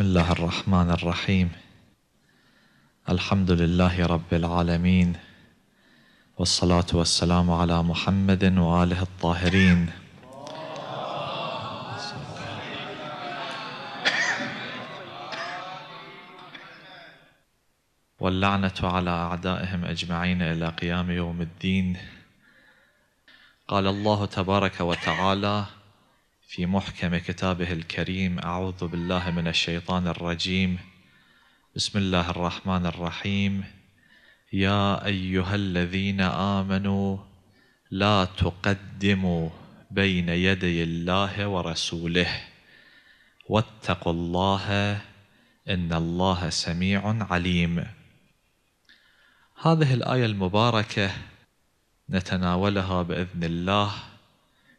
بسم الله الرحمن الرحيم الحمد لله رب العالمين والصلاة والسلام على محمد وآله الطاهرين واللعنة على أعدائهم أجمعين إلى قيام يوم الدين قال الله تبارك وتعالى في محكم كتابه الكريم أعوذ بالله من الشيطان الرجيم بسم الله الرحمن الرحيم يا أيها الذين آمنوا لا تقدموا بين يدي الله ورسوله واتقوا الله إن الله سميع عليم هذه الآية المباركة نتناولها بإذن الله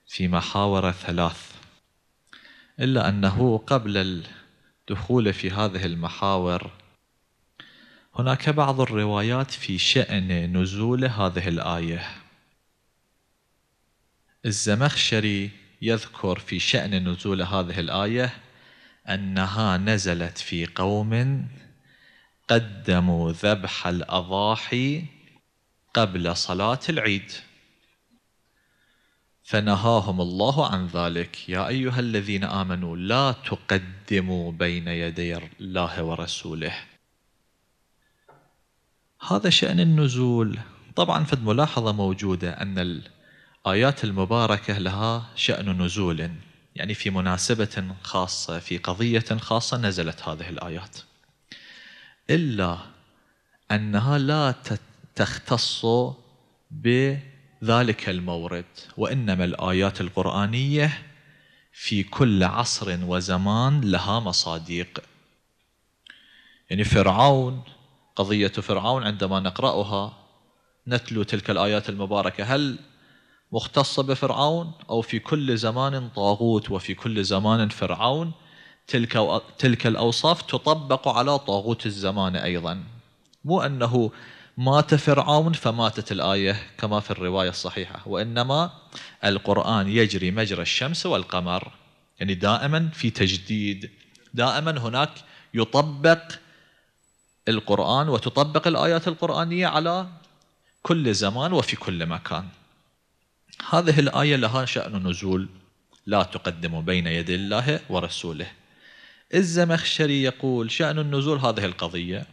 في محاور ثلاث إلا أنه قبل الدخول في هذه المحاور هناك بعض الروايات في شأن نزول هذه الآية الزمخشري يذكر في شأن نزول هذه الآية أنها نزلت في قوم قدموا ذبح الأضاحي قبل صلاة العيد فنهاهم الله عن ذلك يا أيها الذين آمنوا لا تقدموا بين يدي الله ورسوله هذا شأن النزول طبعا فد ملاحظة موجودة أن الآيات المباركة لها شأن نزول يعني في مناسبة خاصة في قضية خاصة نزلت هذه الآيات إلا أنها لا تختص ب ذلك المورد وإنما الآيات القرآنية في كل عصر وزمان لها مصاديق يعني فرعون قضية فرعون عندما نقرأها نتلو تلك الآيات المباركة هل مختصة بفرعون أو في كل زمان طاغوت وفي كل زمان فرعون تلك تلك الأوصاف تطبق على طاغوت الزمان أيضا مو أنه مات فرعون فماتت الآية كما في الرواية الصحيحة وإنما القرآن يجري مجرى الشمس والقمر يعني دائما في تجديد دائما هناك يطبق القرآن وتطبق الآيات القرآنية على كل زمان وفي كل مكان هذه الآية لها شأن نزول لا تقدم بين يدي الله ورسوله الزمخشري يقول شأن النزول هذه القضية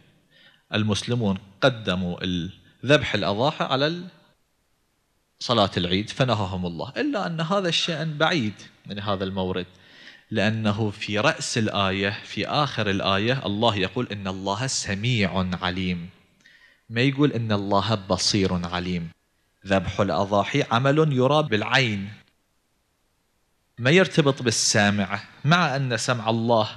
المسلمون قدموا ذبح الأضاحي على صلاة العيد فنهاهم الله إلا أن هذا الشأن بعيد من هذا المورد لأنه في رأس الآية في آخر الآية الله يقول إن الله سميع عليم ما يقول إن الله بصير عليم ذبح الأضاحي عمل يرى بالعين ما يرتبط بالسامع مع أن سمع الله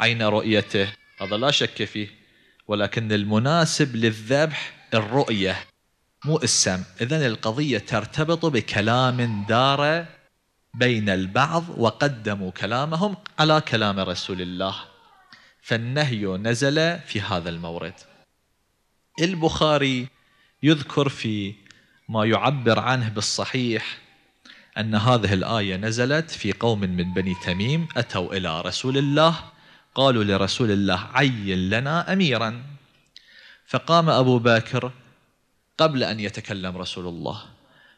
عين رؤيته هذا لا شك فيه ولكن المناسب للذبح الرؤية مو السم إذا القضية ترتبط بكلام دار بين البعض وقدموا كلامهم على كلام رسول الله فالنهي نزل في هذا المورد البخاري يذكر في ما يعبر عنه بالصحيح أن هذه الآية نزلت في قوم من بني تميم أتوا إلى رسول الله قالوا لرسول الله عين لنا أميرا فقام أبو بكر قبل أن يتكلم رسول الله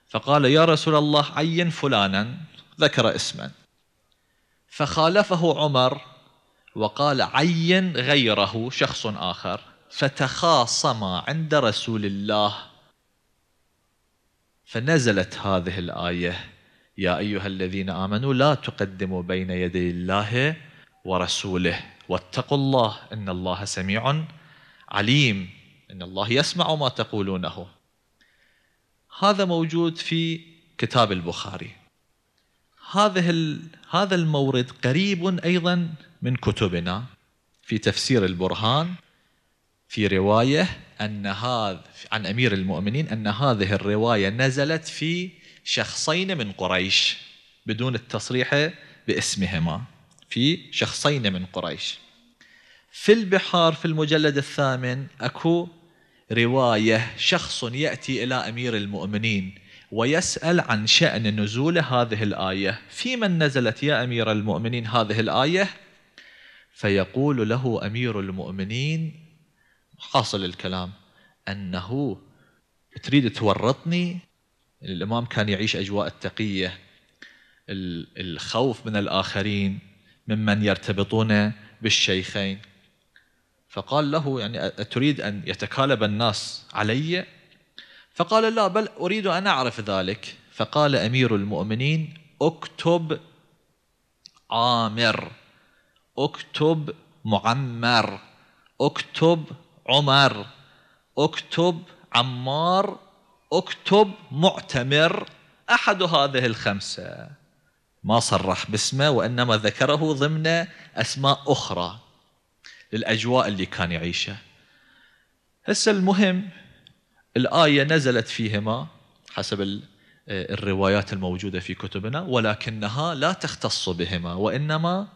فقال يا رسول الله عين فلانا ذكر اسما فخالفه عمر وقال عين غيره شخص آخر فتخاصما عند رسول الله فنزلت هذه الآية يا أيها الذين آمنوا لا تقدموا بين يدي الله ورسوله واتقوا الله ان الله سميع عليم ان الله يسمع ما تقولونه هذا موجود في كتاب البخاري هذه هذا المورد قريب ايضا من كتبنا في تفسير البرهان في روايه ان هذا عن امير المؤمنين ان هذه الروايه نزلت في شخصين من قريش بدون التصريح باسمهما في شخصين من قريش في البحار في المجلد الثامن اكو روايه شخص ياتي الى امير المؤمنين ويسال عن شان نزول هذه الايه في من نزلت يا امير المؤمنين هذه الايه فيقول له امير المؤمنين حاصل الكلام انه تريد تورطني الامام كان يعيش اجواء التقيه الخوف من الاخرين ممن يرتبطون بالشيخين فقال له يعني أتريد أن يتكالب الناس علي فقال لا بل أريد أن أعرف ذلك فقال أمير المؤمنين اكتب عامر اكتب معمر اكتب عمر اكتب عمار اكتب معتمر أحد هذه الخمسة ما صرح باسمه وإنما ذكره ضمن أسماء أخرى للأجواء اللي كان يعيشها هسه المهم الآية نزلت فيهما حسب الروايات الموجودة في كتبنا ولكنها لا تختص بهما وإنما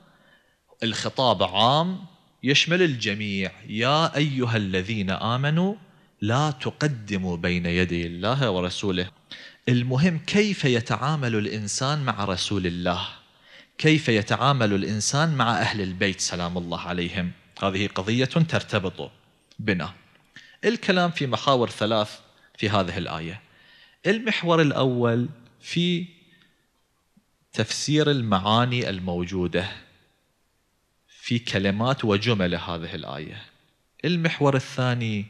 الخطاب عام يشمل الجميع يا أيها الذين آمنوا لا تقدموا بين يدي الله ورسوله المهم كيف يتعامل الإنسان مع رسول الله كيف يتعامل الإنسان مع أهل البيت سلام الله عليهم هذه قضية ترتبط بنا الكلام في محاور ثلاث في هذه الآية المحور الأول في تفسير المعاني الموجودة في كلمات وجمل هذه الآية المحور الثاني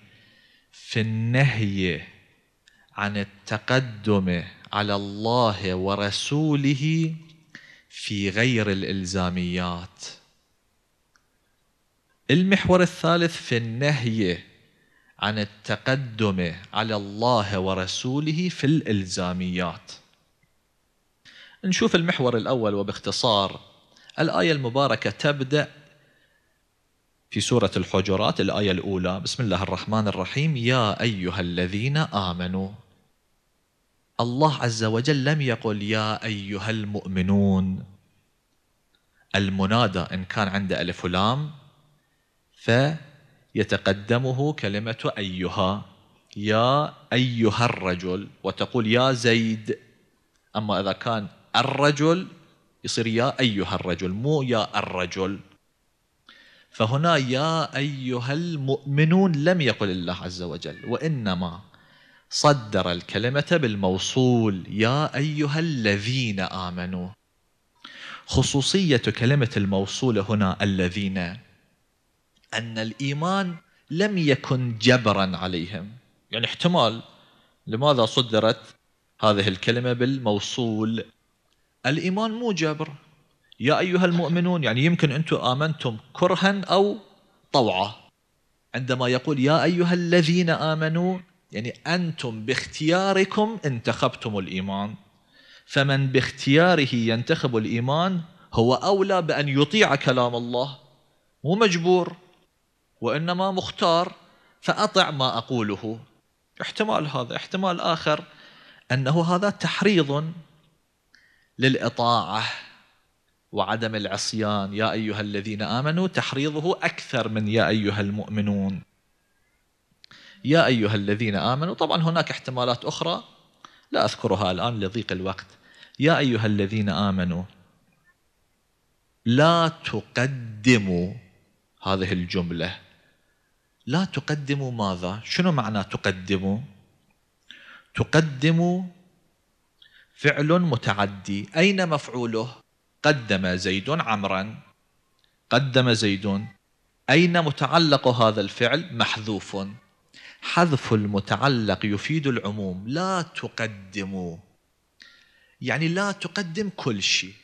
في النهي عن التقدم على الله ورسوله في غير الالزاميات المحور الثالث في النهي عن التقدم على الله ورسوله في الالزاميات نشوف المحور الاول وباختصار الايه المباركه تبدا في سورة الحجرات الآية الأولى بسم الله الرحمن الرحيم يا أيها الذين آمنوا الله عز وجل لم يقل يا أيها المؤمنون المنادى إن كان عنده ألف ولام فيتقدمه كلمة أيها يا أيها الرجل وتقول يا زيد أما إذا كان الرجل يصير يا أيها الرجل مو يا الرجل فهنا يا أيها المؤمنون لم يقل الله عز وجل وإنما صدر الكلمة بالموصول يا أيها الذين آمنوا خصوصية كلمة الموصول هنا الذين أن الإيمان لم يكن جبرا عليهم يعني احتمال لماذا صدرت هذه الكلمة بالموصول الإيمان مو جبر يا أيها المؤمنون يعني يمكن أنتم آمنتم كرها أو طوعا عندما يقول يا أيها الذين آمنوا يعني أنتم باختياركم انتخبتم الإيمان فمن باختياره ينتخب الإيمان هو أولى بأن يطيع كلام الله مو مجبور وإنما مختار فأطع ما أقوله احتمال هذا احتمال آخر أنه هذا تحريض للإطاعة وعدم العصيان يا أيها الذين آمنوا تحريضه أكثر من يا أيها المؤمنون يا أيها الذين آمنوا طبعا هناك احتمالات أخرى لا أذكرها الآن لضيق الوقت يا أيها الذين آمنوا لا تقدموا هذه الجملة لا تقدموا ماذا شنو معنى تقدموا تقدموا فعل متعدي أين مفعوله قدم زيد عمرا قدم زيد أين متعلق هذا الفعل محذوف حذف المتعلق يفيد العموم لا تقدموا يعني لا تقدم كل شيء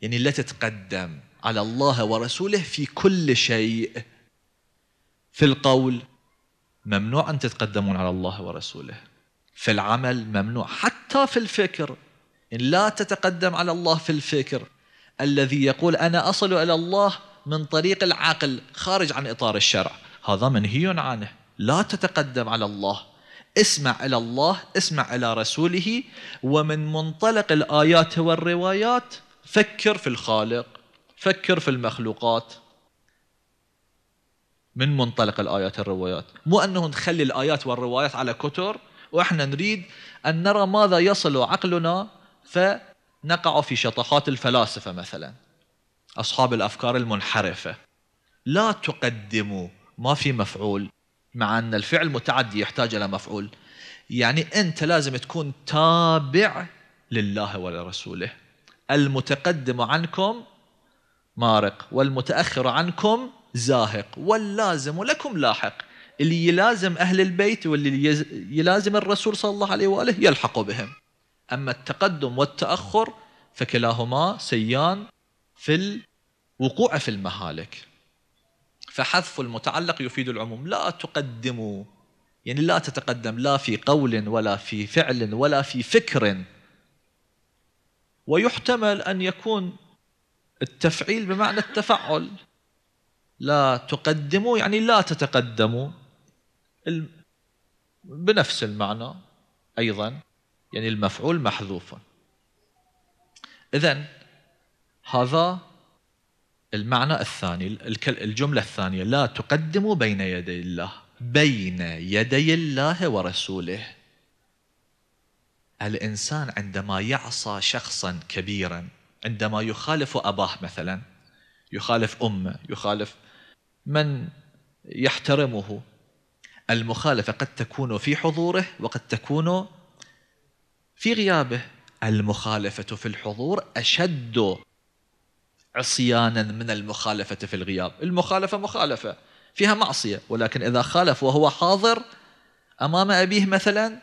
يعني لا تتقدم على الله ورسوله في كل شيء في القول ممنوع أن تتقدمون على الله ورسوله في العمل ممنوع حتى في الفكر ان لا تتقدم على الله في الفكر الذي يقول أنا أصل إلى الله من طريق العقل خارج عن إطار الشرع هذا منهي عنه لا تتقدم على الله اسمع إلى الله اسمع إلى رسوله ومن منطلق الآيات والروايات فكر في الخالق فكر في المخلوقات من منطلق الآيات والروايات مو أنه نخلي الآيات والروايات على كتر وإحنا نريد أن نرى ماذا يصل عقلنا فنقع في شطحات الفلاسفة مثلا أصحاب الأفكار المنحرفة لا تقدموا ما في مفعول مع أن الفعل متعدي يحتاج إلى مفعول يعني أنت لازم تكون تابع لله ولرسوله المتقدم عنكم مارق والمتأخر عنكم زاهق واللازم لكم لاحق اللي يلازم أهل البيت واللي يلازم الرسول صلى الله عليه وآله يلحق بهم أما التقدم والتأخر فكلاهما سيان في الوقوع في المهالك فحذف المتعلق يفيد العموم لا تقدموا يعني لا تتقدم لا في قول ولا في فعل ولا في فكر ويحتمل أن يكون التفعيل بمعنى التفعل لا تقدموا يعني لا تتقدموا بنفس المعنى أيضا يعني المفعول محذوف إذا هذا المعنى الثاني الجملة الثانية لا تقدموا بين يدي الله بين يدي الله ورسوله الإنسان عندما يعصى شخصا كبيرا عندما يخالف أباه مثلا يخالف أمه يخالف من يحترمه المخالفة قد تكون في حضوره وقد تكون في غيابه المخالفة في الحضور أشد عصيانا من المخالفة في الغياب المخالفة مخالفة فيها معصية ولكن إذا خالف وهو حاضر أمام أبيه مثلا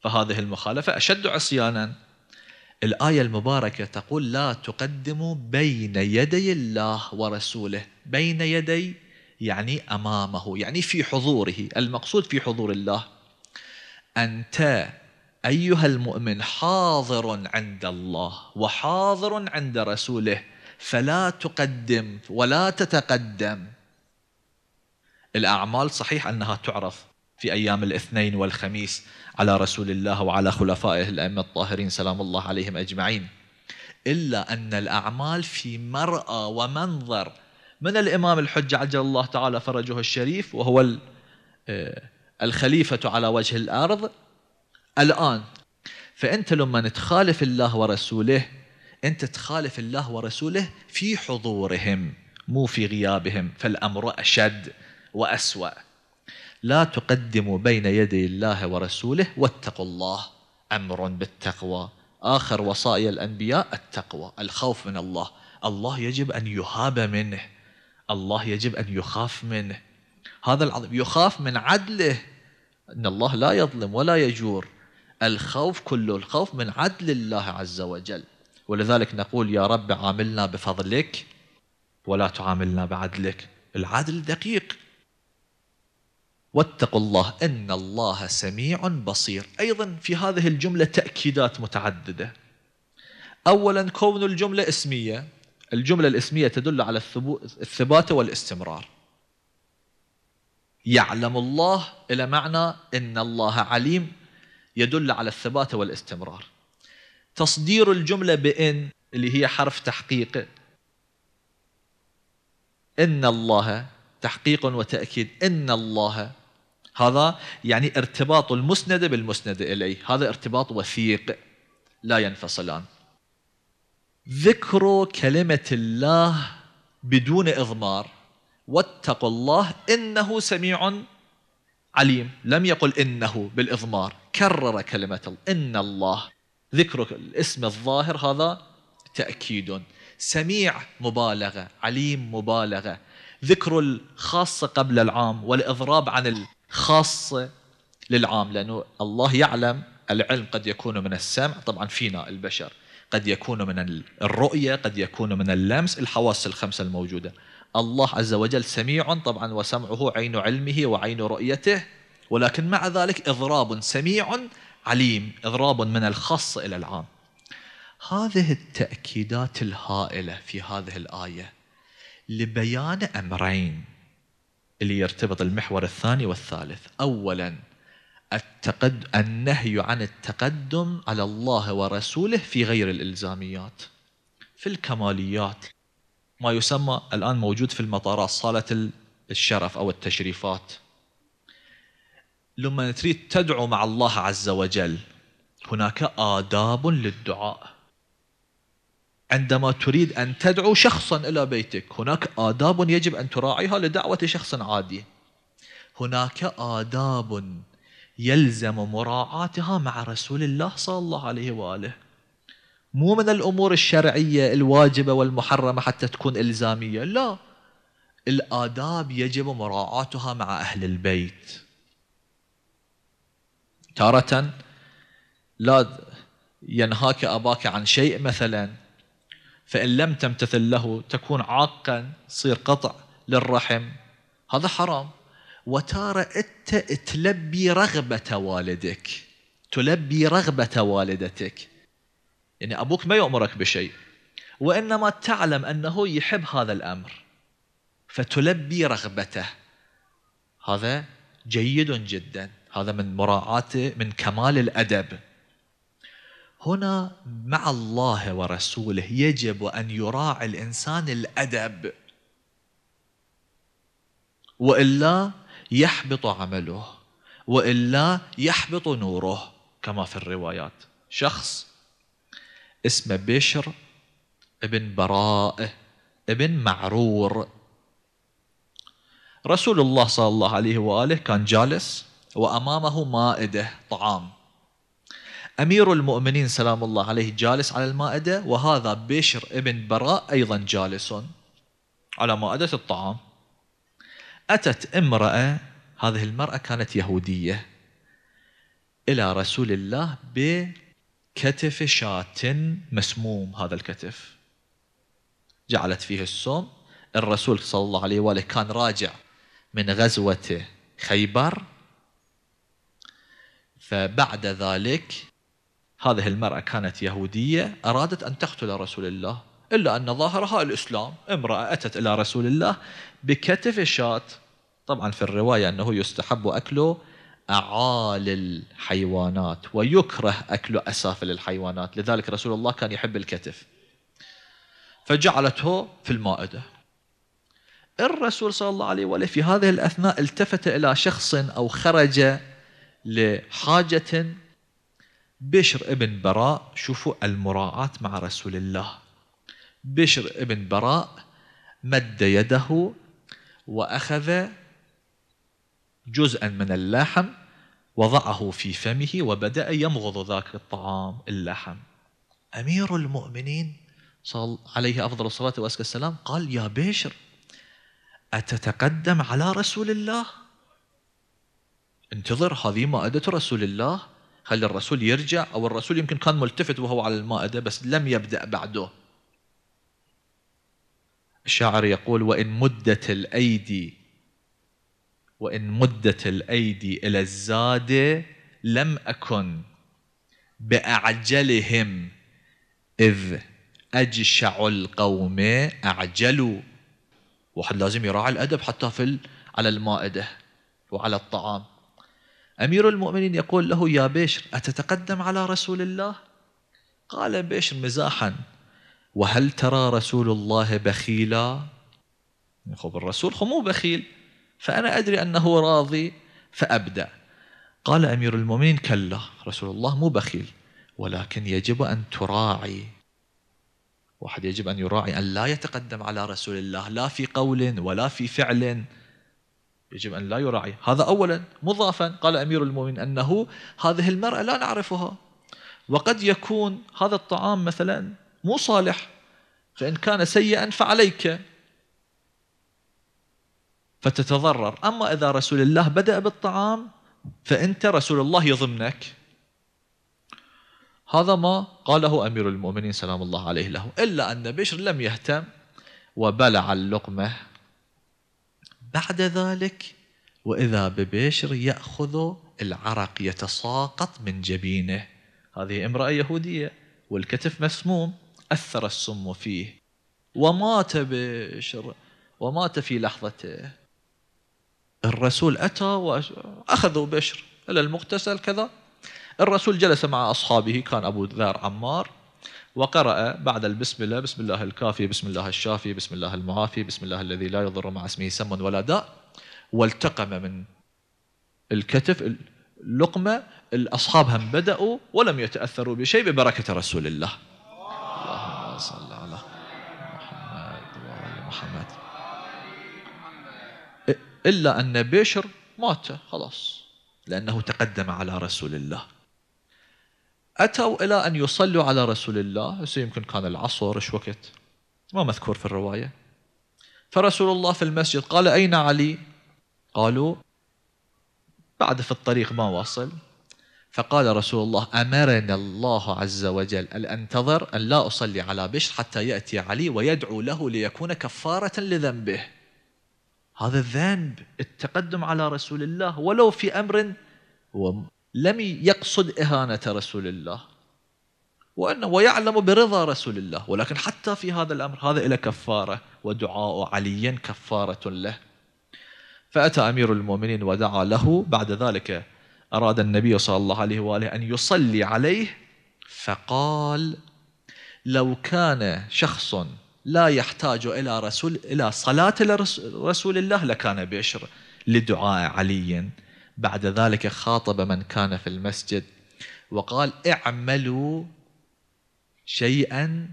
فهذه المخالفة أشد عصيانا الآية المباركة تقول لا تقدموا بين يدي الله ورسوله بين يدي يعني أمامه يعني في حضوره المقصود في حضور الله أنت أيها المؤمن حاضر عند الله وحاضر عند رسوله فلا تقدم ولا تتقدم الأعمال صحيح أنها تعرف في أيام الاثنين والخميس على رسول الله وعلى خلفائه الأئمة الطاهرين سلام الله عليهم أجمعين إلا أن الأعمال في مرأى ومنظر من الإمام الحج عجل الله تعالى فرجه الشريف وهو آه، الخليفة على وجه الأرض الآن فأنت لما تخالف الله ورسوله أنت تخالف الله ورسوله في حضورهم مو في غيابهم فالأمر أشد وأسوأ لا تقدموا بين يدي الله ورسوله واتقوا الله أمر بالتقوى آخر وصايا الأنبياء التقوى الخوف من الله الله يجب أن يهاب منه الله يجب أن يخاف منه هذا العظيم يخاف من عدله ان الله لا يظلم ولا يجور الخوف كله الخوف من عدل الله عز وجل ولذلك نقول يا رب عاملنا بفضلك ولا تعاملنا بعدلك العدل دقيق واتقوا الله ان الله سميع بصير ايضا في هذه الجمله تاكيدات متعدده اولا كون الجمله اسميه الجمله الاسميه تدل على الثبات والاستمرار يعلم الله الى معنى ان الله عليم يدل على الثبات والاستمرار تصدير الجملة بإن اللي هي حرف تحقيق إن الله تحقيق وتأكيد إن الله هذا يعني ارتباط المسند بالمسند إليه هذا ارتباط وثيق لا ينفصلان ذكر كلمة الله بدون إضمار واتقوا الله إنه سميع عليم لم يقل إنه بالإضمار كرر كلمة الله إن الله ذكر الاسم الظاهر هذا تأكيد سميع مبالغة عليم مبالغة ذكر الخاصة قبل العام والإضراب عن الخاصة للعام لأنه الله يعلم العلم قد يكون من السمع طبعا فينا البشر قد يكون من الرؤية قد يكون من اللمس الحواس الخمسة الموجودة الله عز وجل سميع طبعا وسمعه عين علمه وعين رؤيته ولكن مع ذلك إضراب سميع عليم إضراب من الخاص إلى العام هذه التأكيدات الهائلة في هذه الآية لبيان أمرين اللي يرتبط المحور الثاني والثالث أولا التقد... النهي عن التقدم على الله ورسوله في غير الإلزاميات في الكماليات ما يسمى الآن موجود في المطارات صالة الشرف أو التشريفات لما تريد تدعو مع الله عز وجل هناك آداب للدعاء عندما تريد أن تدعو شخصا إلى بيتك هناك آداب يجب أن تراعيها لدعوة شخص عادي هناك آداب يلزم مراعاتها مع رسول الله صلى الله عليه وآله مو من الأمور الشرعية الواجبة والمحرمة حتى تكون إلزامية لا الآداب يجب مراعاتها مع أهل البيت تارة لا ينهاك أباك عن شيء مثلا فإن لم تمتثل له تكون عاقا تصير قطع للرحم هذا حرام وتارة أنت تلبي رغبة والدك تلبي رغبة والدتك يعني أبوك ما يؤمرك بشيء وإنما تعلم أنه يحب هذا الأمر فتلبي رغبته هذا جيد جدا هذا من مراعاته من كمال الأدب هنا مع الله ورسوله يجب أن يراعي الإنسان الأدب وإلا يحبط عمله وإلا يحبط نوره كما في الروايات شخص اسمه بشر ابن براء ابن معرور رسول الله صلى الله عليه وآله كان جالس وأمامه مائدة طعام أمير المؤمنين سلام الله عليه جالس على المائدة وهذا بشر ابن براء أيضا جالس على مائدة الطعام أتت امرأة هذه المرأة كانت يهودية إلى رسول الله بكتف شاة مسموم هذا الكتف جعلت فيه السم الرسول صلى الله عليه وآله كان راجع من غزوة خيبر فبعد ذلك هذه المرأة كانت يهودية أرادت أن تقتل رسول الله إلا أن ظاهرها الإسلام امرأة أتت إلى رسول الله بكتف شاة طبعا في الرواية أنه يستحب أكله أعالي الحيوانات ويكره أكل أسافل الحيوانات لذلك رسول الله كان يحب الكتف فجعلته في المائدة الرسول صلى الله عليه وآله في هذه الأثناء التفت إلى شخص أو خرج لحاجة بشر ابن براء شوفوا المراعاة مع رسول الله بشر ابن براء مد يده وأخذ جزءا من اللحم وضعه في فمه وبدأ يمغض ذاك الطعام اللحم أمير المؤمنين صلى عليه أفضل الصلاة وأزكى السلام قال يا بشر أتتقدم على رسول الله انتظر هذه مائدة رسول الله هل الرسول يرجع أو الرسول يمكن كان ملتفت وهو على المائدة بس لم يبدأ بعده الشاعر يقول وإن مدت الأيدي وإن مدت الأيدي إلى الزاد لم أكن بأعجلهم إذ أجشع القوم أعجلوا واحد لازم يراعي الأدب حتى في على المائدة وعلى الطعام أمير المؤمنين يقول له يا بشر أتتقدم على رسول الله؟ قال بشر مزاحا وهل ترى رسول الله بخيلا؟ خب الرسول مو بخيل فأنا أدري أنه راضي فأبدأ قال أمير المؤمنين كلا رسول الله مو بخيل ولكن يجب أن تراعي واحد يجب أن يراعي أن لا يتقدم على رسول الله لا في قول ولا في فعل يجب أن لا يراعي هذا أولا مضافا قال أمير المؤمنين أنه هذه المرأة لا نعرفها وقد يكون هذا الطعام مثلا مو صالح فإن كان سيئا فعليك فتتضرر أما إذا رسول الله بدأ بالطعام فأنت رسول الله يضمنك هذا ما قاله أمير المؤمنين سلام الله عليه له إلا أن بشر لم يهتم وبلع اللقمة بعد ذلك وإذا ببشر يأخذ العرق يتساقط من جبينه هذه امرأة يهودية والكتف مسموم أثر السم فيه ومات بشر ومات في لحظته الرسول أتى وأخذوا بشر إلى المغتسل كذا الرسول جلس مع أصحابه كان أبو ذر عمار وقرأ بعد البسم الله بسم الله الكافي بسم الله الشافي بسم الله المعافي بسم الله الذي لا يضر مع اسمه سم ولا داء والتقم من الكتف اللقمة الأصحاب هم بدأوا ولم يتأثروا بشيء ببركة رسول الله اللهم صل على محمد وعلى محمد إلا أن بشر مات خلاص لأنه تقدم على رسول الله أتوا إلى أن يصلوا على رسول الله يمكن كان العصر إيش وقت ما مذكور في الرواية فرسول الله في المسجد قال أين علي قالوا بعد في الطريق ما واصل فقال رسول الله أمرنا الله عز وجل أن أنتظر أن لا أصلي على بشر حتى يأتي علي ويدعو له ليكون كفارة لذنبه هذا الذنب التقدم على رسول الله ولو في أمر هو لم يقصد إهانة رسول الله وأنه ويعلم برضا رسول الله ولكن حتى في هذا الأمر هذا إلى كفارة ودعاء علي كفارة له فأتى أمير المؤمنين ودعا له بعد ذلك أراد النبي صلى الله عليه وآله أن يصلي عليه فقال لو كان شخص لا يحتاج إلى رسول إلى صلاة رسول الله لكان بشر لدعاء علي بعد ذلك خاطب من كان في المسجد وقال اعملوا شيئا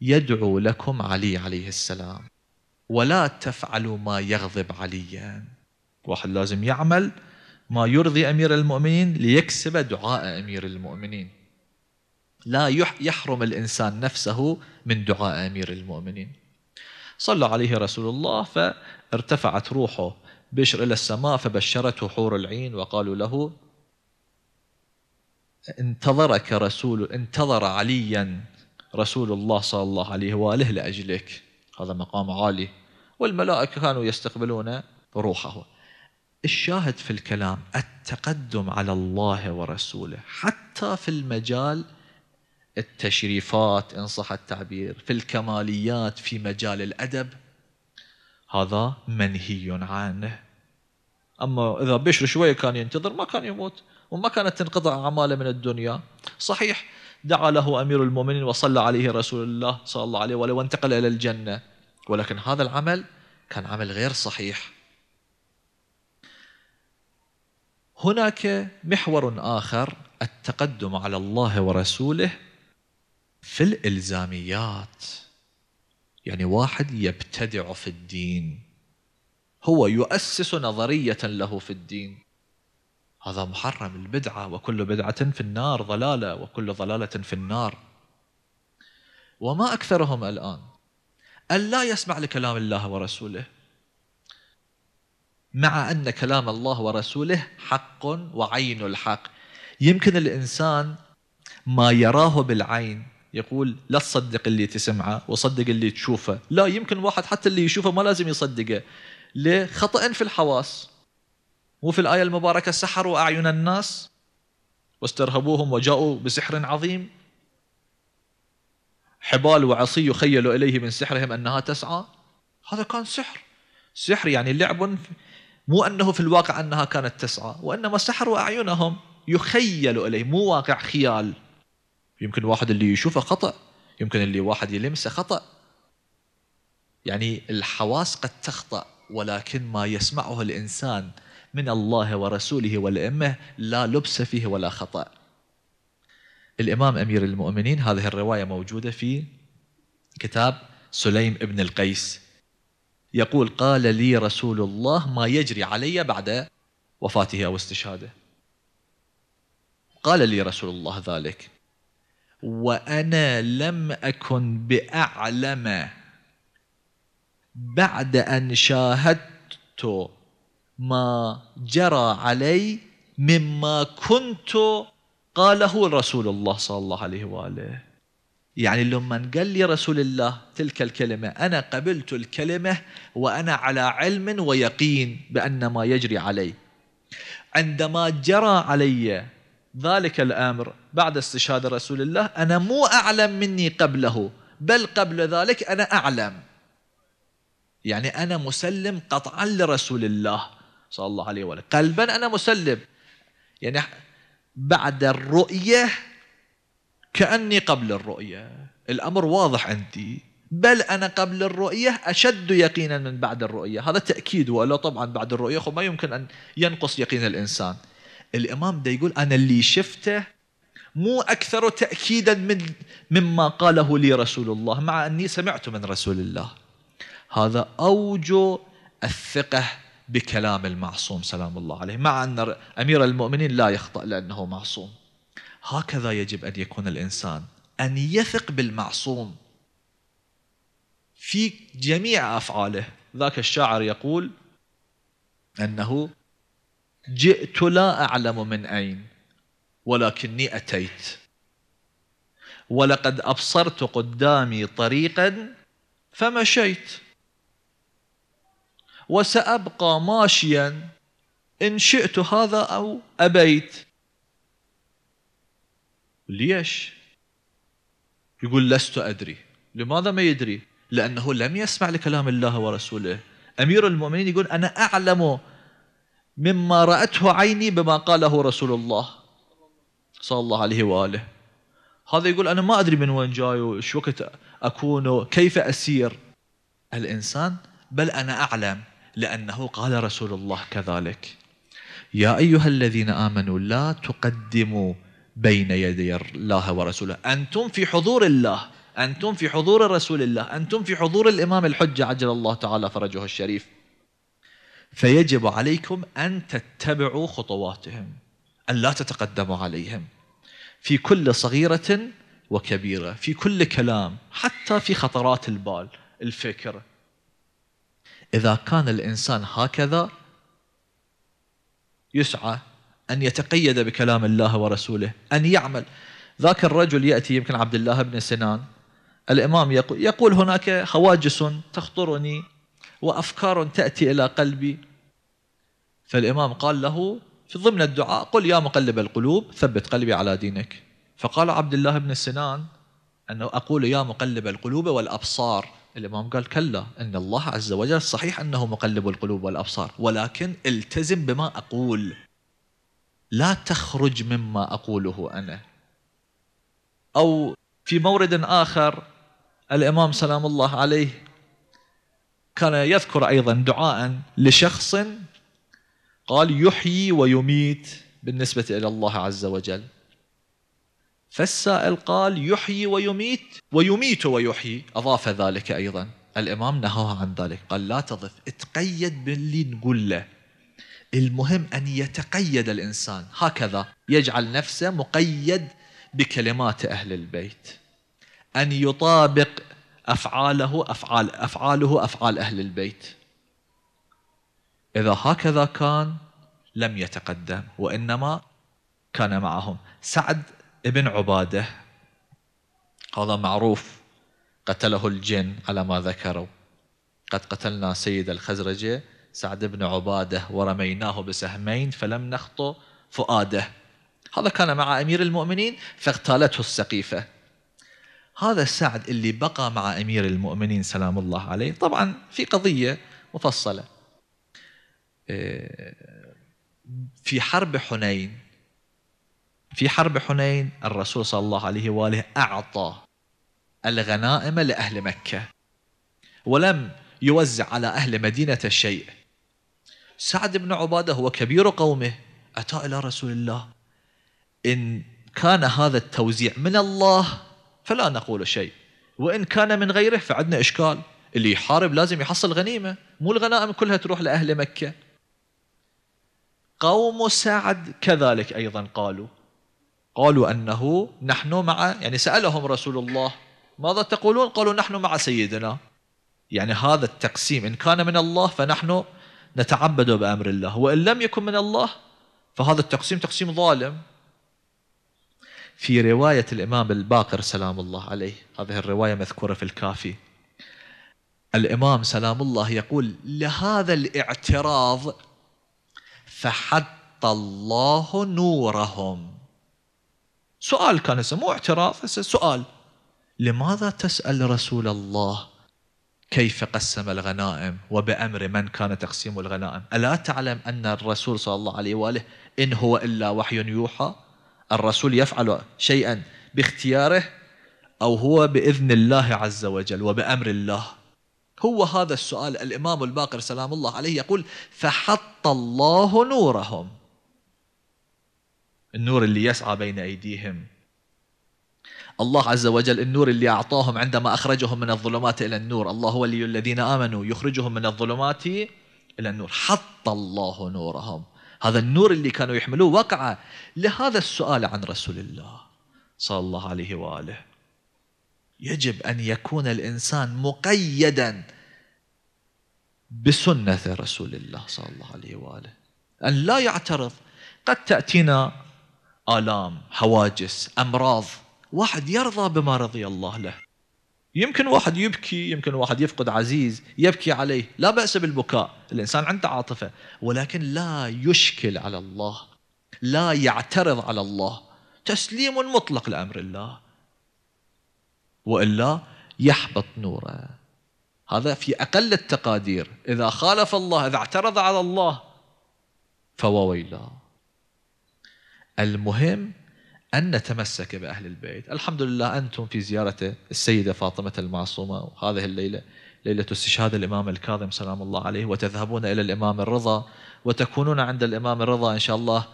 يدعو لكم علي عليه السلام ولا تفعلوا ما يغضب عليا واحد لازم يعمل ما يرضي امير المؤمنين ليكسب دعاء امير المؤمنين لا يحرم الانسان نفسه من دعاء امير المؤمنين صلى عليه رسول الله فارتفعت روحه بشر إلى السماء فبشرته حور العين وقالوا له انتظرك رسول انتظر عليا رسول الله صلى الله عليه وآله لأجلك هذا مقام عالي والملائكة كانوا يستقبلون روحه الشاهد في الكلام التقدم على الله ورسوله حتى في المجال التشريفات إن صح التعبير في الكماليات في مجال الأدب هذا منهي عنه اما اذا بشر شويه كان ينتظر ما كان يموت وما كانت تنقطع اعماله من الدنيا صحيح دعا له امير المؤمنين وصلى عليه رسول الله صلى الله عليه واله وانتقل الى الجنه ولكن هذا العمل كان عمل غير صحيح هناك محور اخر التقدم على الله ورسوله في الالزاميات يعني واحد يبتدع في الدين هو يؤسس نظرية له في الدين هذا محرم البدعة وكل بدعة في النار ضلالة وكل ضلالة في النار وما أكثرهم الآن ألا يسمع لكلام الله ورسوله مع أن كلام الله ورسوله حق وعين الحق يمكن الإنسان ما يراه بالعين يقول لا تصدق اللي تسمعه وصدق اللي تشوفه لا يمكن واحد حتى اللي يشوفه ما لازم يصدقه لخطأ في الحواس في الآية المباركة سحروا أعين الناس واسترهبوهم وجاءوا بسحر عظيم حبال وعصي يخيل إليه من سحرهم أنها تسعى هذا كان سحر سحر يعني لعب مو أنه في الواقع أنها كانت تسعى وإنما سحروا أعينهم يخيل إليه مو واقع خيال يمكن واحد اللي يشوفه خطأ يمكن اللي واحد يلمسه خطأ يعني الحواس قد تخطأ ولكن ما يسمعه الإنسان من الله ورسوله والأمة لا لبس فيه ولا خطأ الإمام أمير المؤمنين هذه الرواية موجودة في كتاب سليم ابن القيس يقول قال لي رسول الله ما يجري علي بعد وفاته أو استشهاده قال لي رسول الله ذلك وأنا لم أكن بأعلم بعد أن شاهدت ما جرى علي مما كنت قاله رسول الله صلى الله عليه وآله يعني لما قال لي رسول الله تلك الكلمة أنا قبلت الكلمة وأنا على علم ويقين بأن ما يجري علي عندما جرى علي ذلك الأمر بعد استشهاد رسول الله أنا مو أعلم مني قبله بل قبل ذلك أنا أعلم يعني أنا مسلم قطعا لرسول الله صلى الله عليه وآله قلبا أنا مسلم يعني بعد الرؤية كأني قبل الرؤية الأمر واضح عندي بل أنا قبل الرؤية أشد يقينا من بعد الرؤية هذا تأكيد ولا طبعا بعد الرؤية ما يمكن أن ينقص يقين الإنسان الإمام ده يقول أنا اللي شفته مو أكثر تأكيدا من مما قاله لي رسول الله مع أني سمعت من رسول الله هذا أوجو الثقة بكلام المعصوم سلام الله عليه مع أن أمير المؤمنين لا يخطأ لأنه معصوم هكذا يجب أن يكون الإنسان أن يثق بالمعصوم في جميع أفعاله ذاك الشاعر يقول أنه جئت لا أعلم من أين ولكني أتيت ولقد أبصرت قدامي طريقا فمشيت وسأبقى ماشيا إن شئت هذا أو أبيت ليش؟ يقول لست أدري لماذا ما يدري؟ لأنه لم يسمع لكلام الله ورسوله أمير المؤمنين يقول أنا أعلم مما رأته عيني بما قاله رسول الله صلى الله عليه وآله هذا يقول أنا ما أدري من وين جاي وش وقت أكون كيف أسير الإنسان بل أنا أعلم لأنه قال رسول الله كذلك يا أيها الذين آمنوا لا تقدموا بين يدي الله ورسوله أنتم في حضور الله أنتم في حضور رسول الله أنتم في حضور الإمام الحجة عجل الله تعالى فرجه الشريف فيجب عليكم أن تتبعوا خطواتهم أن لا تتقدموا عليهم في كل صغيرة وكبيرة في كل كلام حتى في خطرات البال الفكر إذا كان الإنسان هكذا يسعى أن يتقيد بكلام الله ورسوله أن يعمل ذاك الرجل يأتي يمكن عبد الله بن سنان الإمام يقول, يقول هناك هواجس تخطرني وأفكار تأتي إلى قلبي فالإمام قال له في ضمن الدعاء قل يا مقلب القلوب ثبت قلبي على دينك فقال عبد الله بن سنان أنه أقول يا مقلب القلوب والأبصار الإمام قال كلا إن الله عز وجل صحيح أنه مقلب القلوب والأبصار ولكن التزم بما أقول لا تخرج مما أقوله أنا أو في مورد آخر الإمام سلام الله عليه كان يذكر أيضا دعاء لشخص قال يحيي ويميت بالنسبة إلى الله عز وجل فالسائل قال يحيي ويميت ويميت ويحيي أضاف ذلك أيضا الإمام نهاه عن ذلك قال لا تضف اتقيد باللي نقول له المهم أن يتقيد الإنسان هكذا يجعل نفسه مقيد بكلمات أهل البيت أن يطابق أفعاله أفعال أفعاله أفعال أهل البيت إذا هكذا كان لم يتقدم وإنما كان معهم سعد ابن عباده هذا معروف قتله الجن على ما ذكروا قد قتلنا سيد الخزرجة سعد بن عبادة ورميناه بسهمين فلم نخطو فؤاده هذا كان مع أمير المؤمنين فاغتالته السقيفة هذا سعد اللي بقى مع أمير المؤمنين سلام الله عليه طبعا في قضية مفصلة إيه، في حرب حنين في حرب حنين الرسول صلى الله عليه واله اعطى الغنائم لاهل مكه ولم يوزع على اهل مدينه شيء سعد بن عباده هو كبير قومه اتى الى رسول الله ان كان هذا التوزيع من الله فلا نقول شيء وان كان من غيره فعندنا اشكال اللي يحارب لازم يحصل غنيمه مو الغنائم كلها تروح لاهل مكه قوم سعد كذلك ايضا قالوا قالوا أنه نحن مع يعني سألهم رسول الله ماذا تقولون قالوا نحن مع سيدنا يعني هذا التقسيم إن كان من الله فنحن نتعبد بأمر الله وإن لم يكن من الله فهذا التقسيم تقسيم ظالم في رواية الإمام الباقر سلام الله عليه هذه الرواية مذكورة في الكافي الإمام سلام الله يقول لهذا الاعتراض فحط الله نورهم سؤال كان هسه مو اعتراف هسه سؤال لماذا تسأل رسول الله كيف قسم الغنائم وبأمر من كان تقسيم الغنائم ألا تعلم أن الرسول صلى الله عليه وآله إن هو إلا وحي يوحى الرسول يفعل شيئا باختياره أو هو بإذن الله عز وجل وبأمر الله هو هذا السؤال الإمام الباقر سلام الله عليه يقول فحط الله نورهم النور اللي يسعى بين أيديهم الله عز وجل النور اللي أعطاهم عندما أخرجهم من الظلمات إلى النور الله هو ولي الذين آمنوا يخرجهم من الظلمات إلى النور حط الله نورهم هذا النور اللي كانوا يحملوه وقع لهذا السؤال عن رسول الله صلى الله عليه وآله يجب أن يكون الإنسان مقيدا بسنة رسول الله صلى الله عليه وآله أن لا يعترض قد تأتينا آلام حواجس أمراض واحد يرضى بما رضي الله له يمكن واحد يبكي يمكن واحد يفقد عزيز يبكي عليه لا بأس بالبكاء الإنسان عنده عاطفة ولكن لا يشكل على الله لا يعترض على الله تسليم مطلق لأمر الله وإلا يحبط نوره هذا في أقل التقادير إذا خالف الله إذا اعترض على الله فوويلاه المهم أن نتمسك بأهل البيت الحمد لله أنتم في زيارة السيدة فاطمة المعصومة وهذه الليلة ليلة استشهاد الإمام الكاظم سلام الله عليه وتذهبون إلى الإمام الرضا وتكونون عند الإمام الرضا إن شاء الله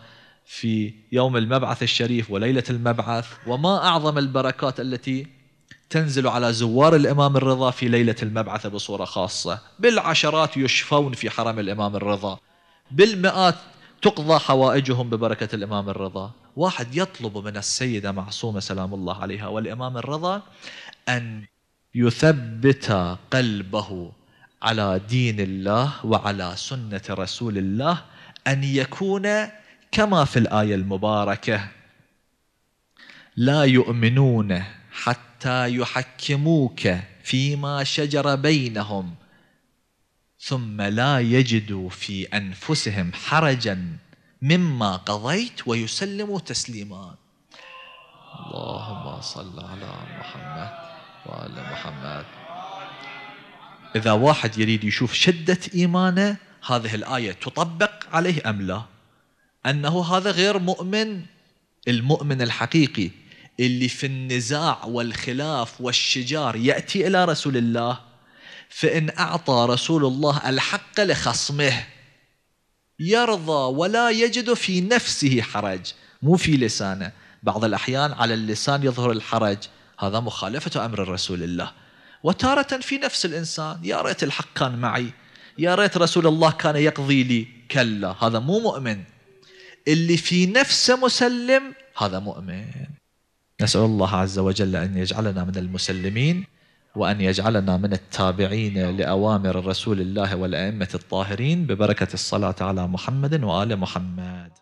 في يوم المبعث الشريف وليلة المبعث وما أعظم البركات التي تنزل على زوار الإمام الرضا في ليلة المبعث بصورة خاصة بالعشرات يشفون في حرم الإمام الرضا بالمئات تقضى حوائجهم ببركة الإمام الرضا واحد يطلب من السيدة معصومة سلام الله عليها والإمام الرضا أن يثبت قلبه على دين الله وعلى سنة رسول الله أن يكون كما في الآية المباركة لا يؤمنون حتى يحكموك فيما شجر بينهم ثم لا يجدوا في انفسهم حرجا مما قضيت ويسلموا تسليما اللهم صل على محمد وعلى محمد اذا واحد يريد يشوف شده ايمانه هذه الايه تطبق عليه ام لا انه هذا غير مؤمن المؤمن الحقيقي اللي في النزاع والخلاف والشجار ياتي الى رسول الله فإن أعطى رسول الله الحق لخصمه يرضى ولا يجد في نفسه حرج مو في لسانه بعض الأحيان على اللسان يظهر الحرج هذا مخالفة أمر رسول الله وتارة في نفس الإنسان يا ريت الحق كان معي يا ريت رسول الله كان يقضي لي كلا هذا مو مؤمن اللي في نفسه مسلم هذا مؤمن نسأل الله عز وجل أن يجعلنا من المسلمين وأن يجعلنا من التابعين لأوامر رسول الله والأئمة الطاهرين ببركة الصلاة على محمد وآل محمد